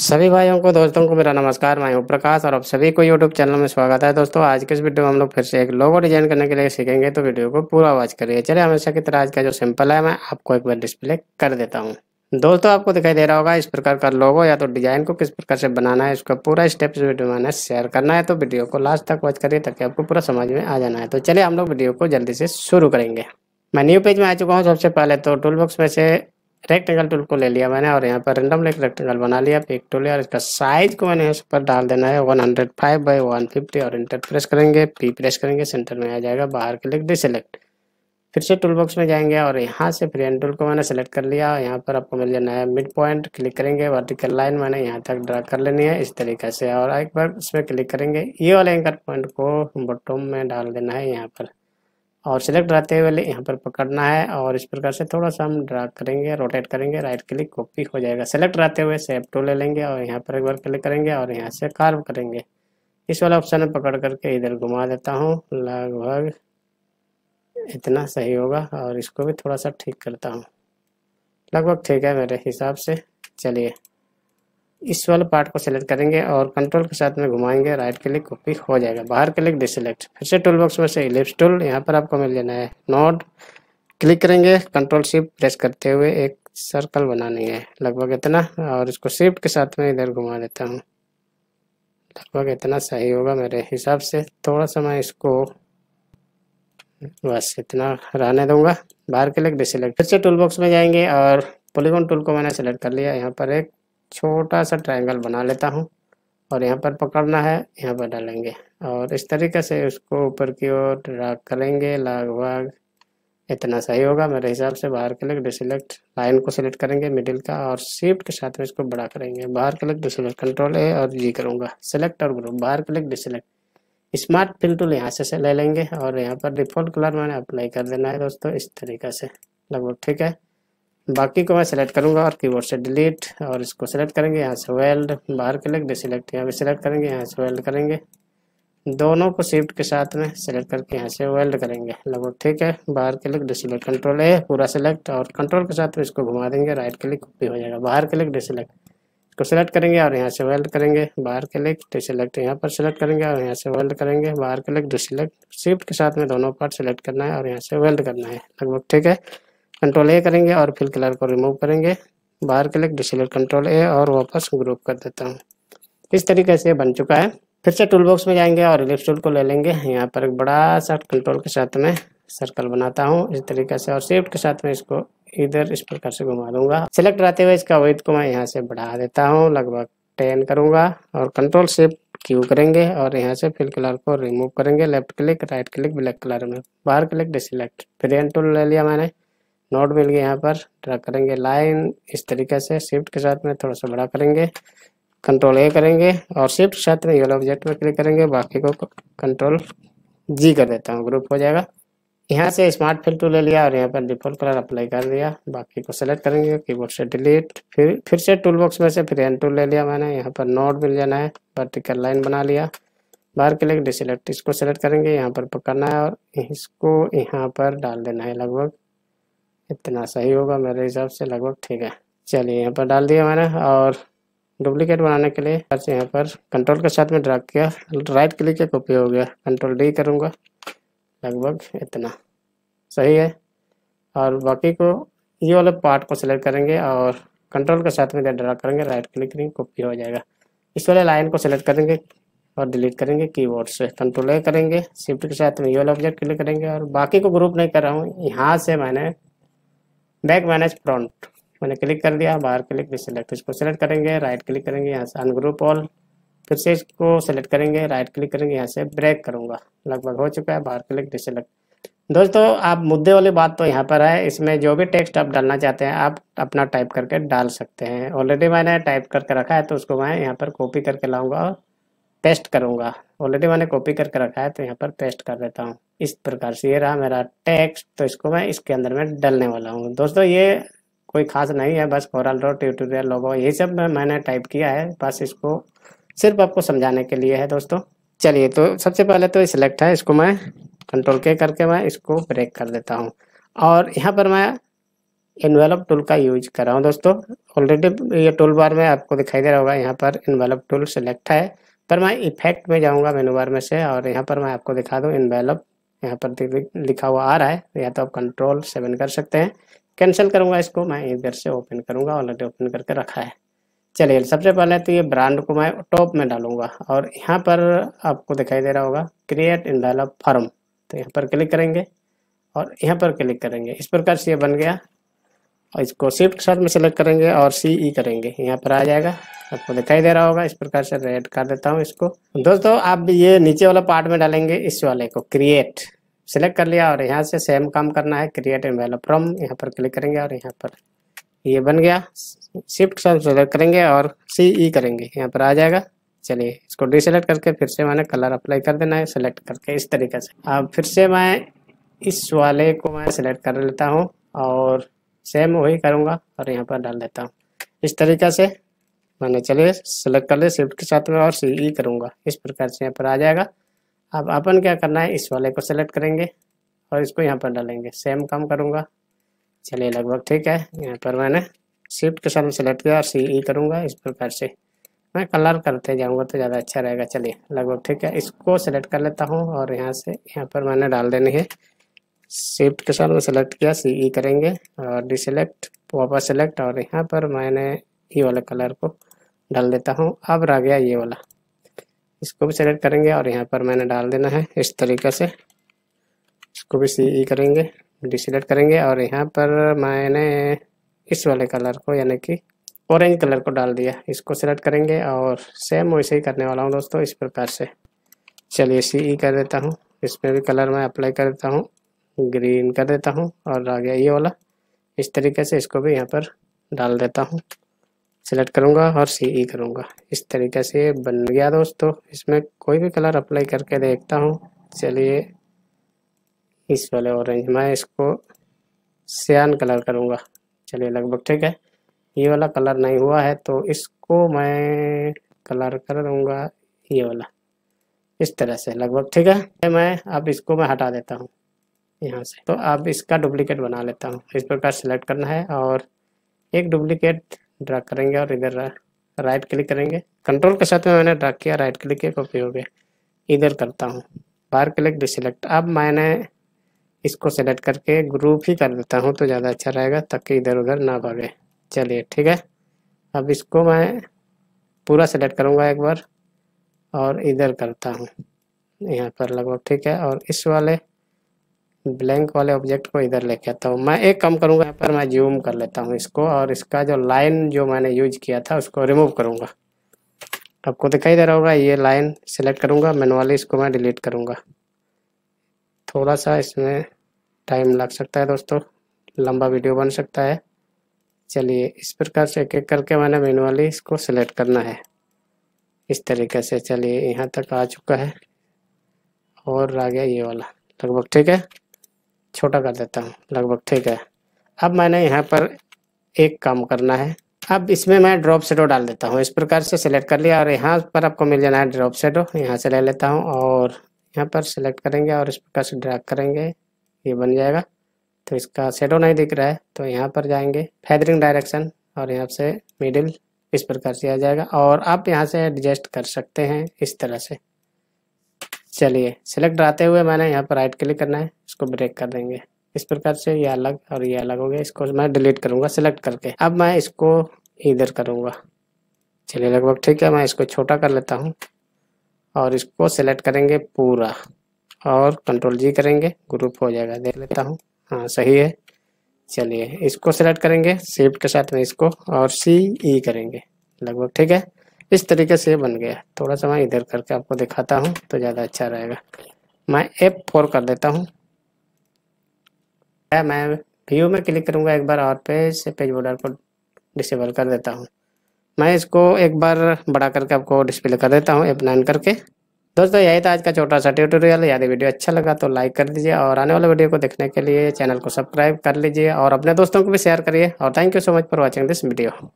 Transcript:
सभी भाइयों को दोस्तों को मेरा नमस्कार मैं हूँ प्रकाश और आप सभी को यूट्यूब चैनल में स्वागत है दोस्तों आज के इस वीडियो में हम लोग फिर से एक लोगो डिजाइन करने के लिए सीखेंगे तो वीडियो को पूरा वॉच करिए चलिए हमेशा की तरह आज का जो सिंपल है मैं आपको एक बार डिस्प्ले कर देता हूँ दोस्तों आपको दिखाई दे रहा होगा इस प्रकार का लोगो या तो डिजाइन को किस प्रकार से बनाना है इसका पूरा स्टेप इस वीडियो में शेयर करना है तो वीडियो को लास्ट तक वॉच करिए ताकि आपको पूरा समझ में आ जाना है तो चलिए हम लोग वीडियो को जल्दी से शुरू करेंगे मैं न्यू पेज में आ चुका हूँ सबसे पहले तो टूल बॉक्स में से रेक्टेंगल टूल को ले लिया मैंने और यहाँ पर रेंडम एक रेक्टेंगल बना लिया पिक टूल और इसका साइज को मैंने इस पर डाल देना है 105 hundred five by one fifty और इंटर प्रेस करेंगे पी प्रेस करेंगे सेंटर में आ जाएगा बाहर क्लिक डिसलेक्ट फिर से टूल बॉक्स में जाएंगे और यहाँ से फ्री एंड टूल को मैंने सेलेक्ट कर लिया यहाँ पर आपको मिल जाना है मिड पॉइंट क्लिक करेंगे वर्टिकल लाइन मैंने यहाँ तक ड्रा कर लेनी है इस तरीके से और एक बार इसमें क्लिक करेंगे ये वाले एंकर पॉइंट को बॉटम में डाल देना है यहाँ पर और सिलेक्ट रहते हुए यहाँ पर पकड़ना है और इस प्रकार से थोड़ा सा हम ड्रा करेंगे रोटेट करेंगे राइट क्लिक कॉपी हो जाएगा सेलेक्ट रहते हुए सेप टू ले लेंगे और यहाँ पर एक बार क्लिक करेंगे और यहाँ से कार्व करेंगे इस वाला ऑप्शन में पकड़ करके इधर घुमा देता हूँ लगभग इतना सही होगा और इसको भी थोड़ा सा ठीक करता हूँ लगभग ठीक है मेरे हिसाब से चलिए इस वाले पार्ट को सेलेक्ट करेंगे और कंट्रोल के साथ में घुमाएंगे राइट क्लिक कॉपी हो जाएगा बाहर क्लिक डिसलेक्ट फिर से टूल बॉक्स में से इलिप्स टूल यहाँ पर आपको मिल जाना है नोट क्लिक करेंगे कंट्रोल शिफ्ट प्रेस करते हुए एक सर्कल बनानी है लगभग इतना और इसको शिफ्ट के साथ में इधर घुमा देता हूँ लगभग इतना सही होगा मेरे हिसाब से थोड़ा सा मैं इसको बस इतना रहने दूंगा बाहर क्लिक डिसलेक्ट फिर से टूल बॉक्स में जाएंगे और पोलिकॉन टूल को मैंने सेलेक्ट कर लिया यहाँ पर एक छोटा सा ट्रायंगल बना लेता हूँ और यहाँ पर पकड़ना है यहाँ पर डालेंगे और इस तरीके से उसको ऊपर की ओर ड्रैग करेंगे लगभग इतना सही होगा मेरे हिसाब से बाहर लिए डिसलेक्ट लाइन को सिलेक्ट करेंगे मिडिल का और शिफ्ट के साथ में इसको बड़ा करेंगे बाहर लिए डिसलेक्ट कंट्रोल ए और जी करूँगा सिलेक्ट और ग्रुप बाहर click deselect smart pin tool यहाँ से, से ले लेंगे और यहाँ पर डिफॉल्ट कलर मैंने अप्लाई कर देना है दोस्तों इस तरीके से लगभग ठीक है बाकी को मैं सेलेक्ट करूंगा और कीबोर्ड से डिलीट और इसको सेलेक्ट करेंगे यहाँ से वेल्ड बाहर के लिए डिसलेक्ट यहाँ पर सेलेक्ट करेंगे यहाँ से वेल्ड करेंगे दोनों को शिफ्ट के साथ में सेलेक्ट करके यहाँ से वेल्ड करेंगे लगभग ठीक है बाहर लिए डिसलेक्ट कंट्रोल ए पूरा सेलेक्ट और कंट्रोल के साथ में इसको घुमा देंगे राइट क्लिक भी हो जाएगा बाहर के लिए डिसलेक्ट इसको सेलेक्ट करेंगे और यहाँ से वेल्ड करेंगे बाहर क्लिक डिसलेक्ट यहाँ पर सेलेक्ट करेंगे और यहाँ से वेल्ड करेंगे बाहर के लिए डिसलेक्ट शिफ्ट के साथ में दोनों पार्ट सेलेक्ट करना है और यहाँ से वेल्ड करना है लगभग ठीक है कंट्रोल ए करेंगे और फिल कलर को रिमूव करेंगे बाहर क्लिक डिसलेक्ट कंट्रोल ए और वापस ग्रुप कर देता हूँ इस तरीके से बन चुका है फिर से टूल बॉक्स में जाएंगे और इलिप्स टूल को ले लेंगे यहाँ पर एक बड़ा सा कंट्रोल के साथ में सर्कल बनाता हूँ इस तरीके से और सेफ्ट के साथ में इसको इधर इस प्रकार से घुमा दूंगा सिलेक्ट रहते हुए इसका वेद को मैं यहाँ से बढ़ा देता हूँ लगभग टेन करूंगा और कंट्रोल सेफ्ट क्यू करेंगे और यहाँ से फिल कलर को रिमूव करेंगे left click right click black colour में बाहर क्लिक डिसलेक्ट फिर टूल ले लिया मैंने नोट मिल गया यहाँ पर ड्रा करेंगे लाइन इस तरीके से शिफ्ट के साथ में थोड़ा सा बड़ा करेंगे कंट्रोल ए करेंगे और शिफ्ट के साथ में येलो ऑब्जेक्ट पर क्लिक करेंगे बाकी को कंट्रोल जी कर देता हूँ ग्रुप हो जाएगा यहाँ से स्मार्ट फिल टू ले लिया और यहाँ पर डिफॉल्ट कलर अप्लाई कर दिया बाकी को सेलेक्ट करेंगे कीबोर्ड से डिलीट फिर फिर से टूल बॉक्स में से फिर एन टूल ले लिया मैंने यहाँ पर नोट मिल जाना है वर्टिकल लाइन बना लिया बाहर के लिए डिसलेक्ट इसको सेलेक्ट करेंगे यहाँ पर पकड़ना है और इसको यहाँ पर डाल देना है लगभग इतना सही होगा मेरे हिसाब से लगभग ठीक है चलिए यहाँ पर डाल दिया मैंने और डुप्लीकेट बनाने के लिए बस यहाँ पर कंट्रोल के साथ में ड्रैग किया राइट क्लिक के कॉपी हो गया कंट्रोल डी करूँगा लगभग इतना सही है और बाकी को ये वाले पार्ट को सिलेक्ट करेंगे और कंट्रोल के साथ में ड्रा करेंगे राइट क्लिक करेंगे कॉपी हो जाएगा इस वाले लाइन को सिलेक्ट करेंगे और डिलीट करेंगे कीबोर्ड से कंट्रोल ए करेंगे शिफ्ट के साथ में ये वाला ऑब्जेक्ट क्लिक करेंगे और बाकी को ग्रुप नहीं कर रहा हूँ यहाँ से मैंने बैक मैनेज प्रॉन्ट मैंने क्लिक कर दिया बाहर क्लिक सिलेक्ट इसको सेलेक्ट करेंगे राइट क्लिक करेंगे यहाँ से अनग्रुप ऑल फिर से इसको सेलेक्ट करेंगे राइट क्लिक करेंगे यहाँ से ब्रेक करूँगा लगभग हो चुका है बाहर क्लिक डिसलेक्ट दोस्तों आप मुद्दे वाली बात तो यहाँ पर है इसमें जो भी टेक्स्ट आप डालना चाहते हैं आप अपना टाइप करके डाल सकते हैं ऑलरेडी मैंने टाइप करके रखा है तो उसको मैं यहाँ पर कॉपी करके लाऊंगा और पेस्ट करूँगा ऑलरेडी मैंने कॉपी करके रखा है तो यहाँ पर पेस्ट कर देता हूँ इस प्रकार से ये रहा मेरा टेक्स्ट तो इसको मैं इसके अंदर में डलने वाला हूँ दोस्तों ये कोई खास नहीं है बस कोरल रो ट्यूटोरियल लोगो ये सब मैंने टाइप किया है बस इसको सिर्फ आपको समझाने के लिए है दोस्तों चलिए तो सबसे पहले तो सिलेक्ट है इसको मैं कंट्रोल के करके मैं इसको ब्रेक कर देता हूँ और यहाँ पर मैं इन्वेलप टूल का यूज कर रहा हूँ दोस्तों ऑलरेडी ये टूल बार में आपको दिखाई दे रहा होगा यहाँ पर इन्वेलप टूल सेलेक्ट है पर मैं इफेक्ट में जाऊंगा मेनू बार में से और यहाँ पर मैं आपको दिखा दूँ इनवेलप यहाँ पर लिखा हुआ आ रहा है तो या तो आप कंट्रोल सेवन कर सकते हैं कैंसिल करूँगा इसको मैं इधर से ओपन करूँगा ऑलरेडी ओपन करके रखा है चलिए सबसे पहले तो ये ब्रांड को मैं टॉप में डालूंगा और यहाँ पर आपको दिखाई दे रहा होगा क्रिएट इनवेलप फॉर्म तो यहाँ पर क्लिक करेंगे और यहाँ पर क्लिक करेंगे इस प्रकार से ये बन गया और इसको शिफ्ट के साथ में सेलेक्ट करेंगे और सी ई e करेंगे यहाँ पर आ जाएगा आपको दिखाई दे रहा होगा इस प्रकार से रेड कर देता हूँ इसको दोस्तों आप ये नीचे वाला पार्ट में डालेंगे इस वाले को क्रिएट सेलेक्ट कर लिया और यहाँ से सेम काम करना है क्रिएट वेलो फ्रॉम यहाँ पर क्लिक करेंगे और यहाँ पर ये बन गया शिफ्ट सब सेलेक्ट करेंगे और सी ई e करेंगे यहाँ पर आ जाएगा चलिए इसको डिसलेक्ट करके फिर से मैंने कलर अप्लाई कर देना है सेलेक्ट करके इस तरीके से अब फिर से मैं इस वाले को मैं सेलेक्ट कर लेता हूँ और सेम वही करूँगा और यहाँ पर डाल देता हूँ इस तरीका से मैंने चले सेलेक्ट कर ले स्विफ्ट के साथ में और सी ई e करूँगा इस प्रकार से यहाँ पर आ जाएगा अब अपन क्या करना है इस वाले को सेलेक्ट करेंगे और इसको यहाँ पर डालेंगे सेम काम करूँगा चलिए लगभग ठीक है यहाँ पर मैंने शिफ्ट के साथ में सेलेक्ट किया और सी ई e करूँगा इस प्रकार से मैं कलर करते जाऊँगा तो ज़्यादा अच्छा रहेगा चलिए लगभग ठीक है इसको सेलेक्ट कर लेता हूँ और यहाँ से यहाँ पर मैंने डाल देनी है शिफ्ट के साथ में सेलेक्ट किया सी ई e करेंगे और डिसलेक्ट वापस सेलेक्ट और यहाँ पर मैंने ये वाला कलर को डाल देता हूँ अब रह गया ये वाला इसको भी सेलेक्ट करेंगे और यहाँ पर मैंने डाल देना है इस तरीके से इसको भी सी ई e करेंगे डिसलेक्ट करेंगे और यहाँ पर मैंने इस वाले कलर को यानी कि ऑरेंज कलर को डाल दिया इसको सेलेक्ट करेंगे और सेम वैसे ही करने वाला हूँ दोस्तों इस प्रकार से चलिए सी ई e कर देता हूँ इसमें भी कलर मैं अप्लाई कर देता हूँ ग्रीन कर देता हूँ और आ गया ये वाला इस तरीके से इसको भी यहाँ पर डाल देता हूँ सेलेक्ट करूँगा और सी ई e करूँगा इस तरीके से बन गया दोस्तों इसमें कोई भी कलर अप्लाई करके देखता हूँ चलिए इस वाले ऑरेंज मैं इसको सियान कलर करूँगा चलिए लगभग ठीक है ये वाला कलर नहीं हुआ है तो इसको मैं कलर कर दूँगा ये वाला इस तरह से लगभग ठीक है मैं अब इसको मैं हटा देता हूँ यहाँ से तो अब इसका डुप्लीकेट बना लेता हूँ इस प्रकार सेलेक्ट करना है और एक डुप्लीकेट ड्रा करेंगे और इधर राइट क्लिक करेंगे कंट्रोल के साथ में मैंने ड्रा किया राइट क्लिक के कॉपी हो गया इधर करता हूँ बाहर क्लिक डिसलेक्ट अब मैंने इसको सेलेक्ट करके ग्रुप ही कर देता हूँ तो ज़्यादा अच्छा रहेगा ताकि इधर उधर ना भागे चलिए ठीक है अब इसको मैं पूरा सेलेक्ट करूँगा एक बार और इधर करता हूँ यहाँ पर लगभग ठीक है और इस वाले ब्लैंक वाले ऑब्जेक्ट को इधर लेके आता हूँ मैं एक काम करूँगा यहाँ पर मैं जूम कर लेता हूँ इसको और इसका जो लाइन जो मैंने यूज किया था उसको रिमूव करूँगा आपको दिखाई दे रहा होगा ये लाइन सेलेक्ट करूँगा मैनुअली इसको मैं डिलीट करूँगा थोड़ा सा इसमें टाइम लग सकता है दोस्तों लंबा वीडियो बन सकता है चलिए इस प्रकार से एक एक करके मैंने मैनुअली इसको सेलेक्ट करना है इस तरीके से चलिए यहाँ तक आ चुका है और आ गया ये वाला लगभग ठीक है छोटा कर देता हूँ लगभग ठीक है अब मैंने यहाँ पर एक काम करना है अब इसमें मैं ड्रॉप सेडो डाल देता हूँ इस प्रकार से सिलेक्ट कर लिया और यहाँ पर आपको मिल जाना है ड्रॉप सेडो यहाँ से ले लेता हूँ और यहाँ पर सिलेक्ट करेंगे और इस प्रकार से ड्रैग करेंगे ये बन जाएगा तो इसका सेडो नहीं दिख रहा है तो यहाँ पर जाएंगे फैदरिंग डायरेक्शन और यहाँ से मिडिल इस प्रकार से आ जाएगा और आप यहाँ से एडजस्ट कर सकते हैं इस तरह से चलिए सिलेक्ट आते हुए मैंने यहाँ पर राइट क्लिक करना है इसको ब्रेक कर देंगे इस प्रकार से ये अलग और ये अलग हो गया इसको मैं डिलीट करूँगा सिलेक्ट करके अब मैं इसको इधर करूँगा चलिए लगभग ठीक है मैं इसको छोटा कर लेता हूँ और इसको सिलेक्ट करेंगे पूरा और कंट्रोल जी करेंगे ग्रुप हो जाएगा देख लेता हूँ हाँ सही है चलिए इसको सिलेक्ट करेंगे शिफ्ट के साथ में इसको और सी ई e करेंगे लगभग ठीक है इस तरीके से बन गया थोड़ा सा मैं इधर करके आपको दिखाता हूँ तो ज़्यादा अच्छा रहेगा मैं एप फोर कर देता हूँ मैं व्यू में क्लिक करूँगा एक बार और पेज से पेज बॉर्डर को डिसेबल कर देता हूँ मैं इसको एक बार बढ़ा करके आपको डिस्प्ले कर देता हूँ एप नाइन करके दोस्तों यही था आज का छोटा सा ट्यूटोरियल यदि वीडियो अच्छा लगा तो लाइक कर दीजिए और आने वाले वीडियो को देखने के लिए चैनल को सब्सक्राइब कर लीजिए और अपने दोस्तों को भी शेयर करिए और thank you so much for watching this video